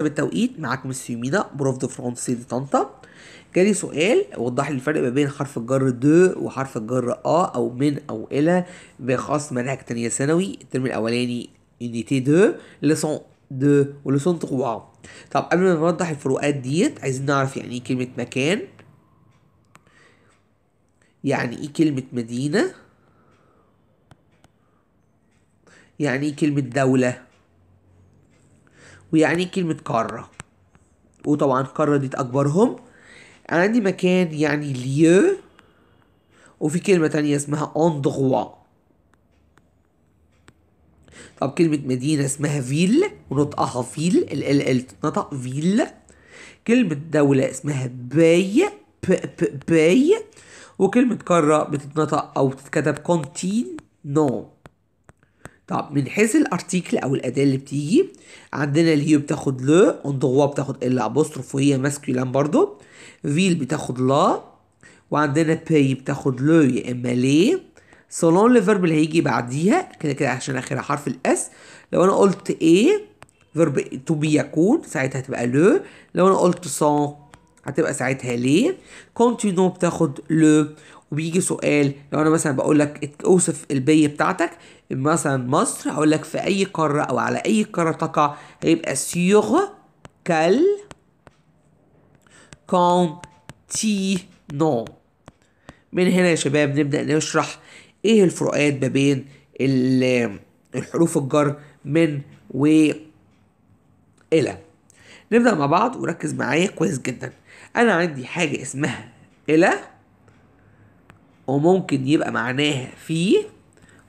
بالتوقيت معاكم السيميدا بروف دو فرونسي دي طنطا جالي سؤال وضح لي الفرق ما بين حرف الجر دو وحرف الجر اه او من او الى بخاص منهج تانية ثانوي الترم الاولاني يونيتي دو لسون دو ولسون تروا طب قبل ما نوضح الفروقات ديت عايزين نعرف يعني ايه كلمة مكان يعني ايه كلمة مدينة يعني ايه كلمة دولة ويعني كلمة قارة وطبعا قارة دي أكبرهم عندي مكان يعني ليو وفي كلمة تانية اسمها اندغوا طب كلمة مدينة اسمها فيل ونطقها فيل ال ال ال تتنطق فيل كلمة دولة اسمها باي ب ب باي وكلمة قارة بتتنطق أو بتتكتب كونتين نو طب من حيث الارتيكل او الاداه اللي بتيجي عندنا هي بتاخد لو اندغوا بتاخد ال ابوستروف وهي ماسكيولان برضو فيل بتاخد لا وعندنا باي بتاخد لو يا اما ليه صالون لفيرب اللي هيجي بعديها كده كده عشان اخرها حرف الاس لو انا قلت ايه فيرب تو بي يكون ساعتها هتبقى لو لو انا قلت سون هتبقى ساعتها ليه كونتينو بتاخد لو وبيجي سؤال لو انا مثلا بقول لك اوصف البي بتاعتك مثلا مصر هقول لك في اي قاره او على اي قاره تقع هيبقى سيغ كال نو من هنا يا شباب نبدا نشرح ايه الفروقات ما بين الحروف الجر من و الى نبدا مع بعض وركز معايا كويس جدا انا عندي حاجه اسمها الى وممكن يبقى معناها في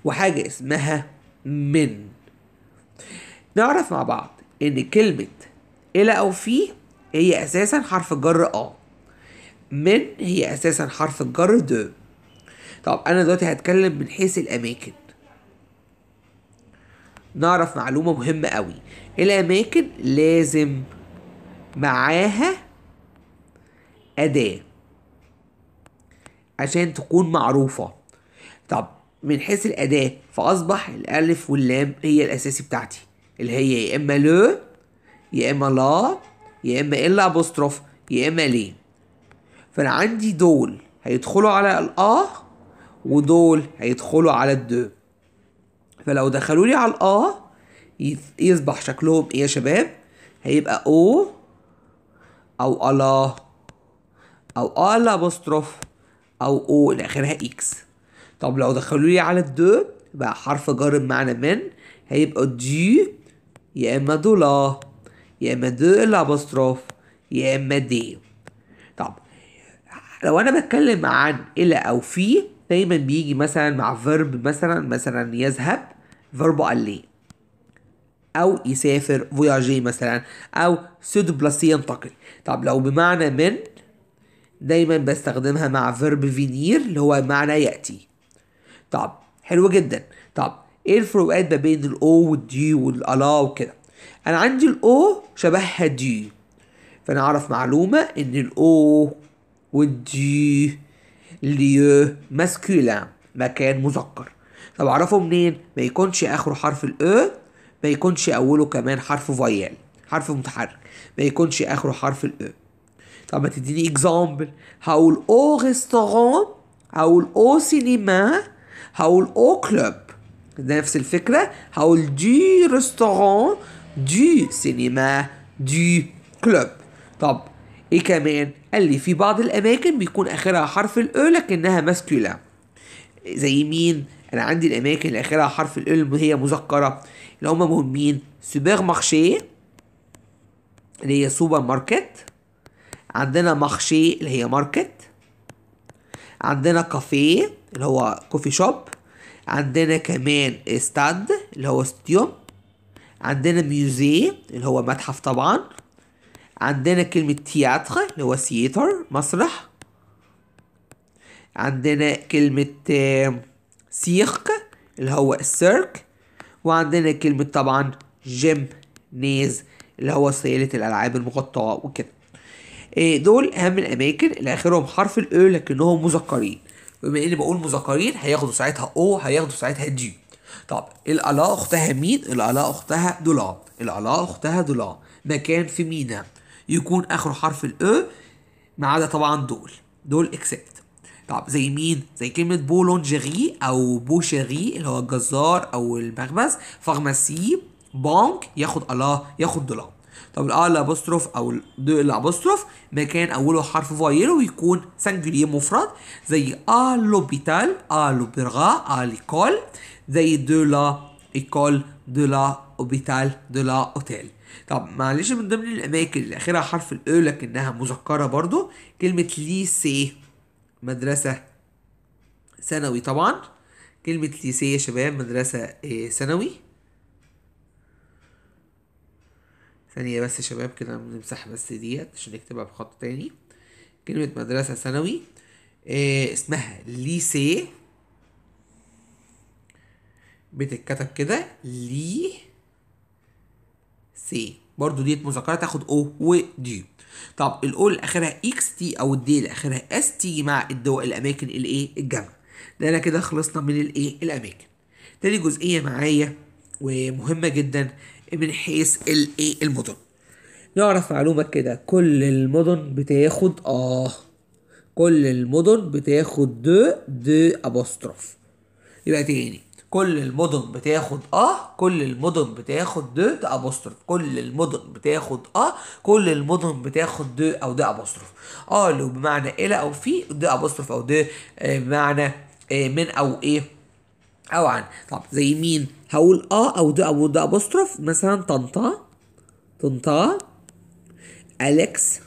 وحاجة اسمها من نعرف مع بعض ان كلمة الى او في هي اساسا حرف الجر اه من هي اساسا حرف الجر دو طب انا دلوقتي هتكلم من حيث الاماكن نعرف معلومة مهمة قوي الاماكن لازم معاها اداة عشان تكون معروفة طب من حيث الأداة فأصبح الألف واللام هي الأساسي بتاعتي اللي هي يا إما لو يا إما لا يا إما إلا أبوستروف يا إما لي فأنا عندي دول هيدخلوا على الآه ودول هيدخلوا على الدو فلو دخلوا لي على الآه يصبح شكلهم إيه يا شباب هيبقى أو أو ألا أو ألا أبوستروف او او اللي اخرها اكس طب لو دخلوا لي على الدو بقى حرف جر بمعنى من هيبقى دي يا اما دولا يا اما دو الابوستروف يا اما دي طب لو انا بتكلم عن الى او في دايما بيجي مثلا مع فيرب مثلا مثلا يذهب فيرب عليه او يسافر فوياجي مثلا او دو بلاسي ينتقل طب لو بمعنى من دايما بستخدمها مع فيرب فينير اللي هو معنى يأتي طب حلو جدا طب ايه الفروقات ما بين الاو والدي والالا وكده انا عندي الاو شبهها دي فانا اعرف معلومه ان الاو والدي ليو ماسكولا مكان مذكر طب اعرفه منين ما يكونش اخره حرف الاو e، ما يكونش اوله كمان حرف فيال حرف متحرك ما يكونش اخره حرف الاو e. طب ما تديني اكزامبل هقول او ريستوران هقول او سينما هقول او كلوب نفس الفكرة هقول دي ريستوران دي سينما دي كلوب طب ايه كمان قال لي في بعض الاماكن بيكون اخرها حرف الاو لكنها ماسكولا زي مين انا عندي الاماكن اللي اخرها حرف الاو هي مذكره اللي هم مهمين سوبر مارشيه اللي هي سوبر ماركت عندنا مخشي اللي هي ماركت عندنا كافيه اللي هو كوفي شوب عندنا كمان استاد اللي هو ستيوم عندنا ميوزي اللي هو متحف طبعا عندنا كلمة تياتر اللي هو سيتر مسرح عندنا كلمة سيرك اللي هو السيرك وعندنا كلمة طبعا جيم نيز اللي هو صيالة الألعاب المغطاة وكده إيه، دول اهم الاماكن اللي اخرهم حرف الاو لكنهم مذكرين بما اني بقول مذكرين هياخدوا ساعتها او هياخدوا ساعتها جي طب الالا أختها مين؟ الالا أختها دولا الالا أختها دولا مكان في مينا يكون آخر حرف الأ ما عدا طبعا دول دول اكسبت طب زي مين؟ زي كلمة بولونجيري أو بوشيري اللي هو الجزار أو المخبز فارماسي بانك ياخد الله ياخد دولار طب الار الابوستروف او دو الابوستروف مكان اوله حرف فايل ويكون سنجلي مفرد زي ا لوبيتال ا لوبيرغا ا ليكول زي دو لا ايكول دو لا اوبيتال دو لا اوتيل طب معلش من ضمن الاماكن اللي اخرها حرف الاو لكنها مذكره برضو كلمه ليسي مدرسه ثانوي طبعا كلمه ليسي يا شباب مدرسه إيه، ثانوي ثانية بس شباب كده بنمسح بس ديت عشان نكتبها بخط تاني كلمة مدرسة ثانوي إيه اسمها ليسي بتتكتب كده لي سي برضو ديت مذكرة تاخد او ودي طب الاو اللي اخرها اكس تي او الدي اللي اخرها اس تي مع الدواء الاماكن الايه الجمع ده انا كده خلصنا من الايه الاماكن تاني جزئية معايا ومهمة جدا من حيث الايه المدن نعرف معلومة كده كل المدن بتاخد اه كل المدن بتاخد د د ابوستروف يبقى تاني كل المدن بتاخد اه كل المدن بتاخد د د ابوستروف كل المدن بتاخد اه كل المدن بتاخد د او د ابوستروف اه لو بمعنى الى او في د ابوستروف او د آه بمعنى آه من او ايه او عن طب زي مين هقول اه او ده او ده ابوستروف مثلا طنطا طنطا اليكس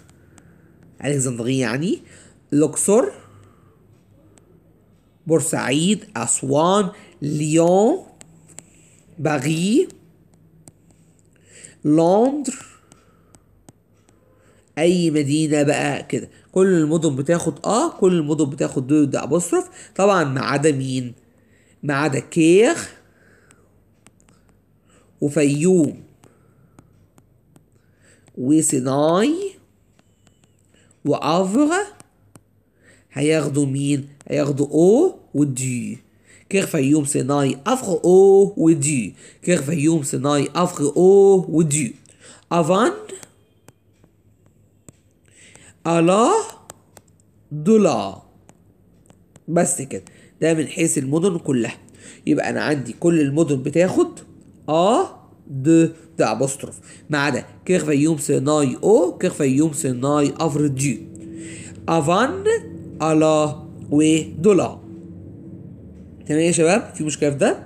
الكسندريه يعني لوكسور بورسعيد اسوان ليون باغي لوندر اي مدينه بقى كده كل المدن بتاخد اه كل المدن بتاخد دو ده ابوستروف طبعا ما عدا مين ما عدا كيخ وفيوم وسيناي وافغ هياخدوا مين؟ هياخدوا أو ودي كير فيوم سيناي افغ أو ودي كير فيوم سيناي افغ أو ودي أفان ألا دولار بس كده ده من حيث المدن كلها يبقى انا عندي كل المدن بتاخد اه د ده ابوستروف ما عدا كيرفيوم سيناي او كيرفيوم سيناي أفر دي افان الا ودولا تمام يا شباب في مشكله في ده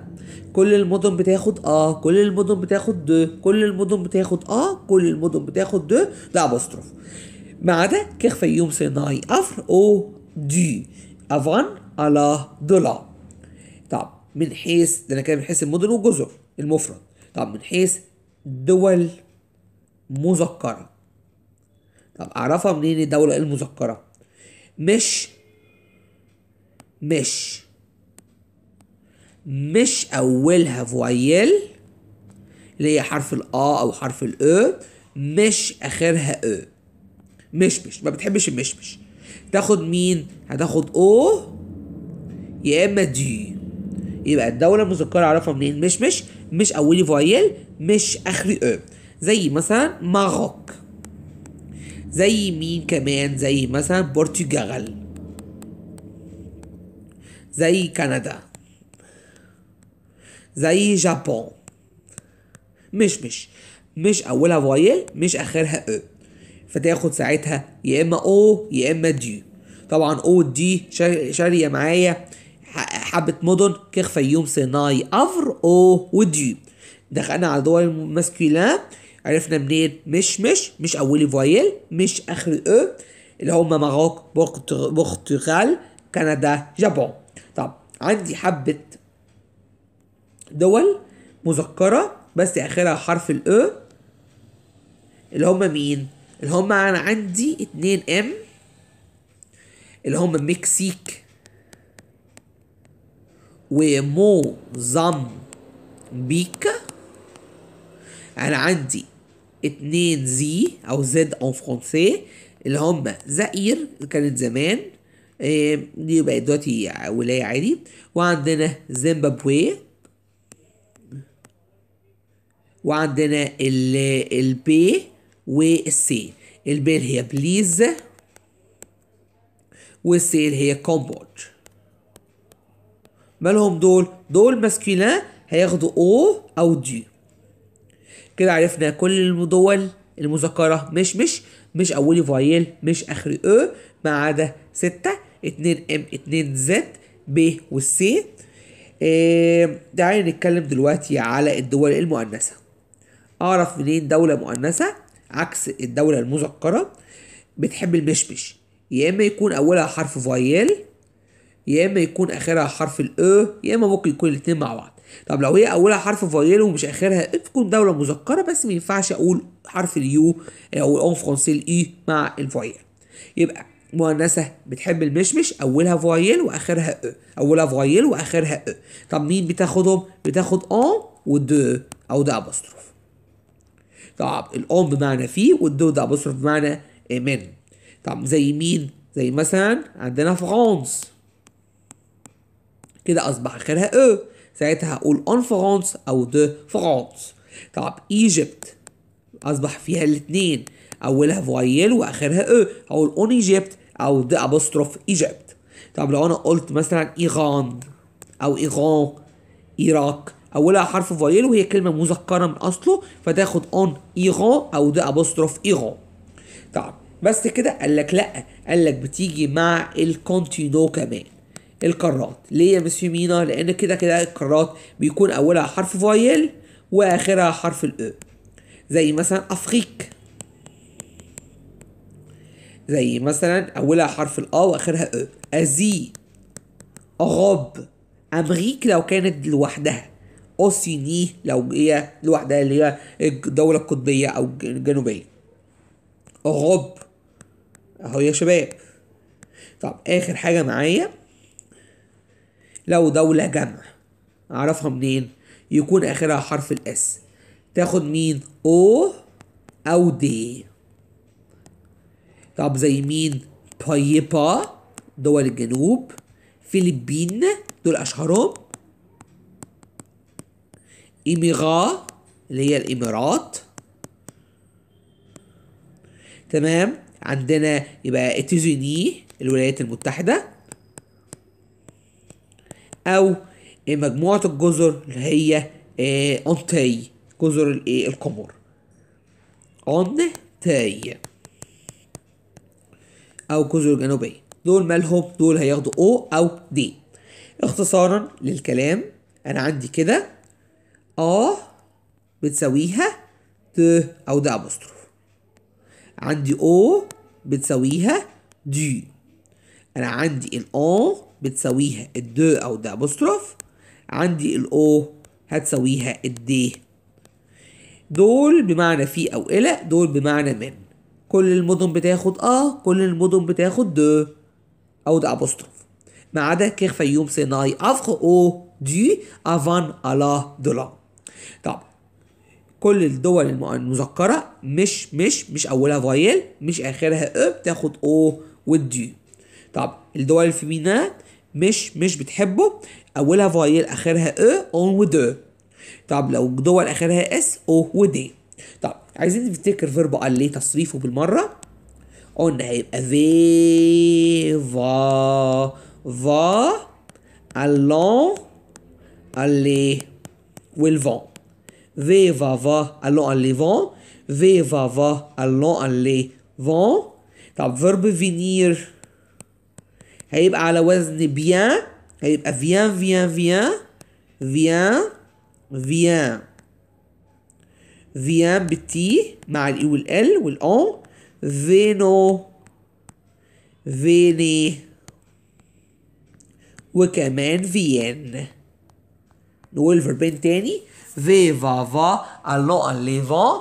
كل المدن بتاخد اه كل المدن بتاخد د كل المدن بتاخد اه كل المدن بتاخد د ده ابوستروف ما عدا كيرفيوم سيناي افر او دي افان على ضلع طب من حيث ده انا كده من حيث المدن والجزر المفرد طب من حيث دول مذكره طب اعرفها منين الدوله المذكره مش مش مش اولها فويل اللي هي حرف الا او حرف الاو مش اخرها او مشمش مش. ما بتحبش المشمش تاخد مين هتاخد او يا اما دي يبقى الدولة المذكرة اعرفها منين مش مش مش اولي فايل مش اخري او زي مثلا ماروك زي مين كمان زي مثلا برتغال زي كندا زي جابون مش مش مش اولها فايل مش اخرها او فتاخد ساعتها يا اما او يا اما دي طبعا او دي شاريه معايا حبه مدن كيخ فيوم سيناي افر او ودي دخلنا على دول الماسكيلا عرفنا منين مش مش مش اولي فويل مش اخر او اللي هما مراك برتغال كندا جابون طب عندي حبه دول مذكره بس اخرها حرف الاو اللي هما مين اللي هم انا عندي اتنين ام اللي هم مكسيك بيكا انا عندي اتنين زي او زد او فرونسي اللي هم زئير كانت زمان دي بقت دلوقتي ولاية عادي وعندنا زيمبابوي وعندنا البي والسي البيل هي بليز والسيل هي كومبوند مالهم دول دول ماسكولين هياخدوا او او دي كده عرفنا كل الدول المذكرة مش مش مش أولي فايل مش آخري أو e، ما عدا ستة اتنين ام اتنين زد ب والسي إيه تعالي نتكلم دلوقتي على الدول المؤنثة أعرف منين دولة مؤنثة عكس الدولة المذكرة بتحب المشمش يا اما يكون اولها حرف فايل يا اما يكون اخرها حرف الاو e، يا اما ممكن يكون الاتنين مع بعض طب لو هي اولها حرف فايل ومش اخرها إيه تكون دولة مذكرة بس ما ينفعش اقول حرف اليو او أون فرونسي الاي مع الفايل يبقى مؤنثة بتحب المشمش أولها فوايل وآخرها أ e. أولها فوايل وآخرها أ e. طب مين بتاخدهم؟ بتاخد أون ودو أو ده أبوستروف طب الأم بمعنى في والدو ده بصرف بمعنى من طب زي مين؟ زي مثلا عندنا فرانس كده أصبح آخرها أو ساعتها هقول أون فرانس أو دو فرانس طب إيجيبت أصبح فيها الاتنين أولها فويل وآخرها أو هقول أون إيجيبت أو دو أبوستروف إيجيبت طب لو أنا قلت مثلا إيران أو إيران إيراق اولها حرف فايل وهي كلمه مذكره من اصله فتاخد اون ايغون او ده ابوستروف ايغون طب بس كده قال لك لا قال لك بتيجي مع الكونتينو كمان القارات ليه يا مسيو مينا لان كده كده القارات بيكون اولها حرف فايل واخرها حرف الاو e. زي مثلا افريك زي مثلا اولها حرف الا واخرها ا e. ازي اوروب امريك لو كانت لوحدها او سي دي لو هي لوحدها اللي هي الدوله القطبيه او الجنوبيه اوروب اهو يا شباب طب اخر حاجه معايا لو دوله جمع اعرفها منين يكون اخرها حرف الاس تاخد مين او او دي طب زي مين بايبا دول الجنوب فيلبين دول اشهرهم إميغا اللي هي الإمارات تمام عندنا يبقى اتيزوني الولايات المتحدة أو مجموعة الجزر اللي هي آه، أونتاي جزر الإيه القمر أونتاي أو جزر الجنوبية دول مالهم دول هياخدوا أو أو دي اختصارا للكلام أنا عندي كده آه بتساويها ت أو ده أبوستروف عندي أو بتساويها دي أنا عندي الآ بتساويها الد أو ده أبوستروف عندي الأو هتساويها الدي دول بمعنى في أو إلى دول بمعنى من كل المدن بتاخد آه كل المدن بتاخد د أو ده أبوستروف ما عدا كير فيوم سيناي أفخ أو دي أفان على دولان طب كل الدول المذكرة مش مش مش أولها فايل مش آخرها أ بتاخد أو والدي طب الدول الفيمينات مش مش بتحبه أولها فايل آخرها أ أون ودو طب لو دول آخرها اس أو ودي طب عايزين نفتكر فيرب قال ليه تصريفه بالمرة قلنا هيبقى في فا فا اللون اللي والفون في فا va allons en فون في فا va allons en فون طب فيرب فينير هيبقى على وزن بيان هيبقى فيان فيان فيان فيان فيان فيان بالتي مع الاي والال والان فينو فيني وكمان فيان نقول الفيربين تاني في فا فا الو ان لي فون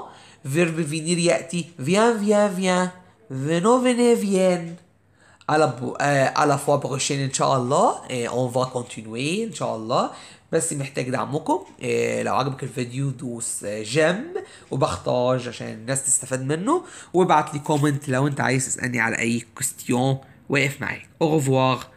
فيرب فينير ياتي فيان فيان فيان فينو فيني فيان à la, euh, à la fois prochaine اون فا كونتينوي ان شاء الله بس محتاج دعمكم آه لو عجبك الفيديو دوس جيم وبختار عشان الناس تستفاد منه وابعت لي كومنت لو انت عايز تسالني على اي كوستيون واقف معاك اوغفوار